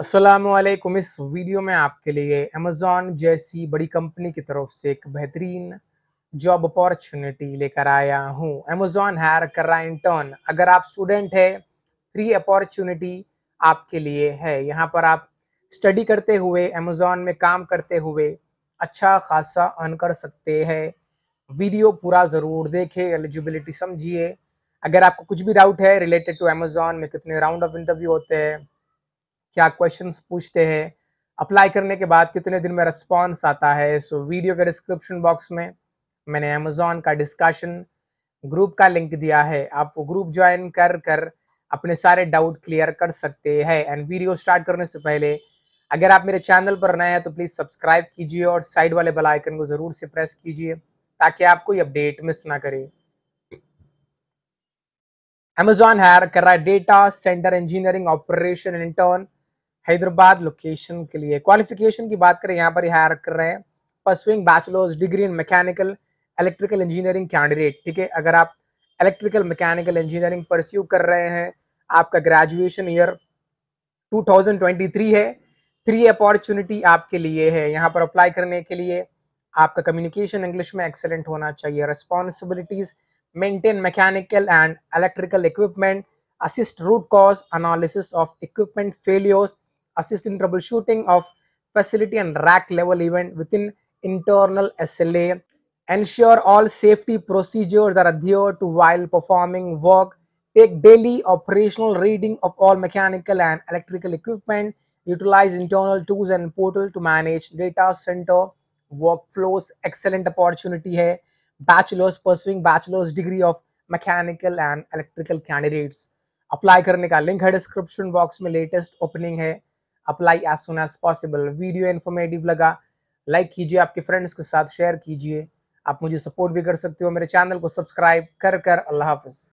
असलम इस वीडियो में आपके लिए अमेजोन जैसी बड़ी कंपनी की तरफ से एक बेहतरीन जॉब अपॉर्चुनिटी लेकर आया हूँ अमेजोन हायर कर रहा है इंटर्न अगर आप स्टूडेंट है फ्री अपॉर्चुनिटी आपके लिए है यहाँ पर आप स्टडी करते हुए अमेजोन में काम करते हुए अच्छा खासा अर्न कर सकते हैं वीडियो पूरा ज़रूर देखे एलिजिबिलिटी समझिए अगर आपको कुछ भी डाउट है रिलेटेड टू अमेजोन में कितने राउंड ऑफ इंटरव्यू होते हैं क्या क्वेश्चन पूछते हैं अप्लाई करने के बाद कितने दिन में रिस्पॉन्स आता है सो वीडियो के डिस्क्रिप्शन बॉक्स में मैंने अमेजोन का डिस्कशन ग्रुप का लिंक दिया है आप वो ग्रुप ज्वाइन कर कर अपने सारे डाउट क्लियर कर सकते हैं एंड वीडियो स्टार्ट करने से पहले अगर आप मेरे चैनल पर नए हैं तो प्लीज़ सब्सक्राइब कीजिए और साइड वाले बेल आइकन को ज़रूर से प्रेस कीजिए ताकि आप कोई अपडेट मिस ना करें Amazon hire Kara data center engineering operation intern Hyderabad location के लिए क्वालिफिकेशन की बात करें यहाँ पर हायर कर रहे हैं pursuing bachelor's degree in mechanical electrical engineering candidate ठीक है अगर आप इलेक्ट्रिकल मैकेनिकल इंजीनियरिंग परस्यू कर रहे हैं आपका ग्रेजुएशन ईयर 2023 है फ्री अपॉर्चुनिटी आपके लिए है यहाँ पर अप्लाई करने के लिए आपका कम्युनिकेशन इंग्लिश में एक्सेलेंट होना चाहिए responsibilities maintain mechanical and electrical equipment assist root cause analysis of equipment failures assist in troubleshooting of facility and rack level event within internal SLA, ensure all safety procedures are adhered to while performing work, take daily operational reading of all mechanical and electrical equipment, utilize internal tools and portal to manage data center workflows, excellent opportunity here. Bachelor's pursuing bachelor's degree of mechanical and electrical candidates. apply करने का link है description box में latest opening है apply as soon as possible video informative लगा like कीजिए आपके friends के साथ शेयर कीजिए आप मुझे सपोर्ट भी कर सकते हो मेरे चैनल को सब्सक्राइब कर कर अल्लाह हाफिज़